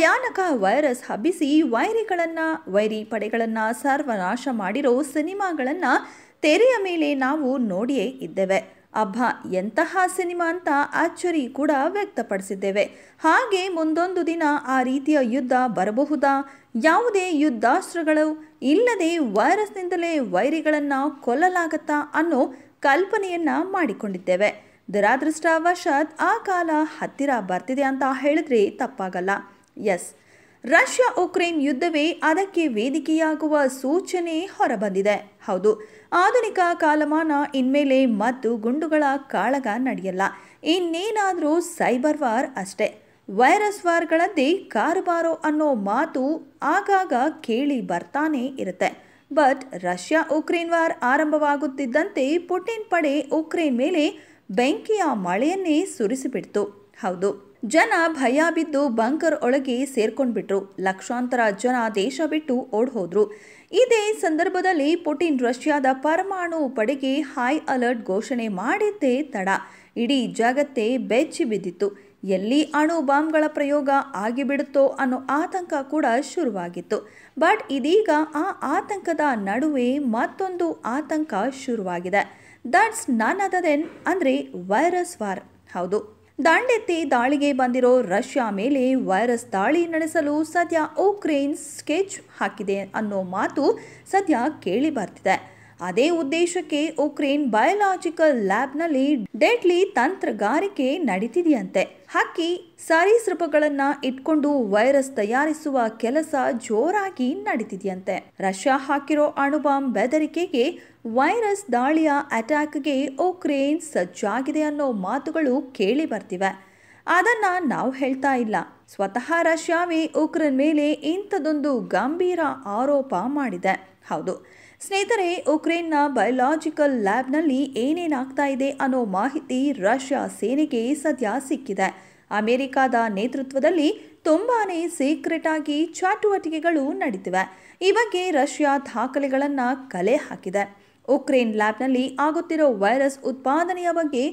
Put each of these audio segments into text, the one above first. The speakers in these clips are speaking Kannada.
ಭಯಾನಕ ವೈರಸ್ ಹಬ್ಬಿಸಿ ವೈರಿಗಳನ್ನು ವೈರಿ ಪಡೆಗಳನ್ನು ಸರ್ವನಾಶ ಮಾಡಿರೋ ಸಿನಿಮಾಗಳನ್ನು ತೆರೆಯ ಮೇಲೆ ನಾವು ನೋಡಿಯೇ ಇದ್ದೇವೆ ಅಬ್ಬ ಎಂತಹ ಸಿನಿಮಾ ಅಂತ ಅಚ್ಚರಿ ಕೂಡ ವ್ಯಕ್ತಪಡಿಸಿದ್ದೇವೆ ಹಾಗೆ ಮುಂದೊಂದು ದಿನ ಆ ರೀತಿಯ ಯುದ್ಧ ಬರಬಹುದಾ ಯಾವುದೇ ಯುದ್ಧಾಸ್ತ್ರಗಳು ಇಲ್ಲದೆ ವೈರಸ್ನಿಂದಲೇ ವೈರಿಗಳನ್ನು ಕೊಲ್ಲಲಾಗತ್ತಾ ಅನ್ನೋ ಕಲ್ಪನೆಯನ್ನು ಮಾಡಿಕೊಂಡಿದ್ದೇವೆ ದುರಾದೃಷ್ಟವಶಾತ್ ಆ ಕಾಲ ಹತ್ತಿರ ಬರ್ತಿದೆ ಅಂತ ಹೇಳಿದ್ರೆ ತಪ್ಪಾಗಲ್ಲ ಎಸ್ ರಷ್ಯಾ ಉಕ್ರೇನ್ ಯುದ್ಧವೇ ಅದಕ್ಕೆ ವೇದಿಕೆಯಾಗುವ ಸೂಚನೆ ಹೊರಬಂದಿದೆ ಹೌದು ಆಧುನಿಕ ಕಾಲಮಾನ ಇನ್ಮೇಲೆ ಮತ್ತು ಗುಂಡುಗಳ ಕಾಳಗ ನಡೆಯಲ್ಲ ಇನ್ನೇನಾದರೂ ಸೈಬರ್ ವಾರ್ ಅಷ್ಟೇ ವೈರಸ್ ವಾರ್ಗಳದ್ದೇ ಕಾರುಬಾರೋ ಅನ್ನೋ ಮಾತು ಆಗಾಗ ಕೇಳಿ ಬರ್ತಾನೆ ಇರುತ್ತೆ ಬಟ್ ರಷ್ಯಾ ಉಕ್ರೇನ್ ವಾರ್ ಆರಂಭವಾಗುತ್ತಿದ್ದಂತೆ ಪುಟಿನ್ ಪಡೆ ಉಕ್ರೇನ್ ಮೇಲೆ ಬೆಂಕಿಯ ಮಳೆಯನ್ನೇ ಸುರಿಸಿಬಿಡ್ತು ಹೌದು ಜನ ಭಯ ಬಿದ್ದು ಬಂಕರ್ ಒಳಗೆ ಸೇರ್ಕೊಂಡ್ಬಿಟ್ರು ಲಕ್ಷಾಂತರ ಜನ ದೇಶ ಬಿಟ್ಟು ಓಡ್ ಹೋದ್ರು ಇದೇ ಸಂದರ್ಭದಲ್ಲಿ ಪುಟಿನ್ ರಷ್ಯಾದ ಪರಮಾಣು ಪಡೆಗೆ ಹೈ ಅಲರ್ಟ್ ಘೋಷಣೆ ಮಾಡಿದ್ದೇ ತಡ ಇಡೀ ಜಗತ್ತೇ ಬೆಚ್ಚಿ ಬಿದ್ದಿತ್ತು ಎಲ್ಲಿ ಅಣು ಬಾಂಬ್ಗಳ ಪ್ರಯೋಗ ಆಗಿಬಿಡುತ್ತೋ ಅನ್ನೋ ಆತಂಕ ಕೂಡ ಶುರುವಾಗಿತ್ತು ಬಟ್ ಇದೀಗ ಆ ಆತಂಕದ ನಡುವೆ ಮತ್ತೊಂದು ಆತಂಕ ಶುರುವಾಗಿದೆ ದಟ್ಸ್ ನನ್ ಅದೇನ್ ದೆನ್ ಅಂದರೆ ವೈರಸ್ ವಾರ್ ಹೌದು ದಾಂಡೆತ್ತಿ ದಾಳಿಗೆ ಬಂದಿರೋ ರಷ್ಯಾ ಮೇಲೆ ವೈರಸ್ ದಾಳಿ ನಡೆಸಲು ಸದ್ಯ ಉಕ್ರೇನ್ ಸ್ಕೆಚ್ ಹಾಕಿದೆ ಅನ್ನೋ ಮಾತು ಸದ್ಯ ಕೇಳಿ ಬರ್ತಿದೆ ಅದೇ ಉದ್ದೇಶಕ್ಕೆ ಉಕ್ರೇನ್ ಬಯೋಲಾಜಿಕಲ್ ಲ್ಯಾಬ್ನಲ್ಲಿ ಡೆಡ್ಲಿ ತಂತ್ರಗಾರಿಕೆ ನಡೀತಿದೆಯಂತೆ ಹಕ್ಕಿ ಸರೀಸೃಪಗಳನ್ನ ಇಟ್ಕೊಂಡು ವೈರಸ್ ತಯಾರಿಸುವ ಕೆಲಸ ಜೋರಾಗಿ ನಡೀತಿದೆಯಂತೆ ರಷ್ಯಾ ಹಾಕಿರೋ ಅಣುಬಾಂಬ್ ಬೆದರಿಕೆಗೆ ವೈರಸ್ ದಾಳಿಯ ಅಟ್ಯಾಕ್ಗೆ ಉಕ್ರೇನ್ ಸಜ್ಜಾಗಿದೆ ಅನ್ನೋ ಮಾತುಗಳು ಕೇಳಿ ಬರ್ತಿವೆ ಅದನ್ನು ನಾವು ಹೇಳ್ತಾ ಇಲ್ಲ ಸ್ವತಃ ರಷ್ಯಾವೇ ಉಕ್ರೇನ್ ಮೇಲೆ ಇಂಥದೊಂದು ಗಂಭೀರ ಆರೋಪ ಮಾಡಿದೆ ಹೌದು ಸ್ನೇಹಿತರೆ ಉಕ್ರೇನ್ನ ಬಯೋಲಾಜಿಕಲ್ ಲ್ಯಾಬ್ನಲ್ಲಿ ಏನೇನಾಗ್ತಾ ಇದೆ ಅನ್ನೋ ಮಾಹಿತಿ ರಷ್ಯಾ ಸೇನೆಗೆ ಸದ್ಯ ಸಿಕ್ಕಿದೆ ಅಮೆರಿಕದ ನೇತೃತ್ವದಲ್ಲಿ ತುಂಬಾ ಸೀಕ್ರೆಟ್ ಆಗಿ ಚಟುವಟಿಕೆಗಳು ನಡೀತಿವೆ ಈ ಬಗ್ಗೆ ರಷ್ಯಾ ದಾಖಲೆಗಳನ್ನು ಕಲೆ ಹಾಕಿದೆ ಉಕ್ರೇನ್ ಲ್ಯಾಬ್ನಲ್ಲಿ ಆಗುತ್ತಿರೋ ವೈರಸ್ ಉತ್ಪಾದನೆಯ ಬಗ್ಗೆ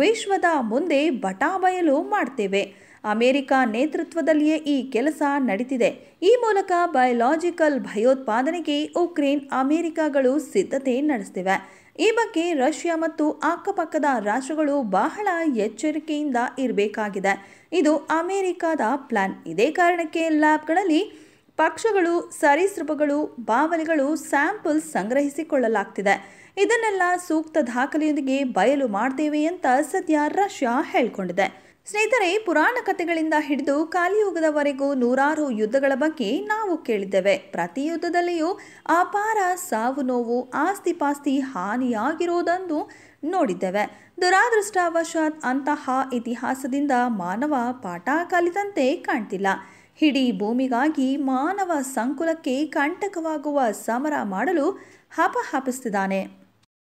ವಿಶ್ವದ ಮುಂದೆ ಬಟಾಬಯಲು ಮಾಡ್ತೇವೆ ಅಮೆರಿಕ ನೇತೃತ್ವದಲ್ಲಿಯೇ ಈ ಕೆಲಸ ನಡೀತಿದೆ ಈ ಮೂಲಕ ಬಯೋಲಾಜಿಕಲ್ ಭಯೋತ್ಪಾದನೆಗೆ ಉಕ್ರೇನ್ ಅಮೆರಿಕಗಳು ಸಿದ್ಧತೆ ನಡೆಸ್ತಿವೆ ಈ ಬಗ್ಗೆ ರಷ್ಯಾ ಮತ್ತು ಅಕ್ಕಪಕ್ಕದ ರಾಷ್ಟ್ರಗಳು ಬಹಳ ಎಚ್ಚರಿಕೆಯಿಂದ ಇರಬೇಕಾಗಿದೆ ಇದು ಅಮೆರಿಕದ ಪ್ಲಾನ್ ಇದೇ ಕಾರಣಕ್ಕೆ ಲ್ಯಾಬ್ಗಳಲ್ಲಿ ಪಕ್ಷಗಳು ಸರೀಸೃಪಗಳು ಬಾವಲಿಗಳು ಸ್ಯಾಂಪಲ್ ಸಂಗ್ರಹಿಸಿಕೊಳ್ಳಲಾಗ್ತಿದೆ ಇದನ್ನೆಲ್ಲ ಸೂಕ್ತ ದಾಖಲೆಯೊಂದಿಗೆ ಬಯಲು ಮಾಡ್ತೇವೆ ಅಂತ ಸದ್ಯ ರಷ್ಯಾ ಹೇಳಿಕೊಂಡಿದೆ ಸ್ನೇಹಿತರೆ ಪುರಾಣ ಕಥೆಗಳಿಂದ ಹಿಡಿದು ಕಾಲಿಯುಗದವರೆಗೂ ನೂರಾರು ಯುದ್ಧಗಳ ಬಗ್ಗೆ ನಾವು ಕೇಳಿದ್ದೇವೆ ಪ್ರತಿ ಯುದ್ಧದಲ್ಲಿಯೂ ಅಪಾರ ಸಾವು ನೋವು ಆಸ್ತಿ ಪಾಸ್ತಿ ಹಾನಿಯಾಗಿರುವುದನ್ನು ನೋಡಿದ್ದೇವೆ ದುರಾದೃಷ್ಟವಶಾತ್ ಅಂತಹ ಇತಿಹಾಸದಿಂದ ಮಾನವ ಪಾಠ ಕಲಿತಂತೆ ಕಾಣ್ತಿಲ್ಲ ಇಡೀ ಭೂಮಿಗಾಗಿ ಮಾನವ ಸಂಕುಲಕ್ಕೆ ಕಂಟಕವಾಗುವ ಸಮರ ಮಾಡಲು ಹಪಹಪಿಸ್ತಿದ್ದಾನೆ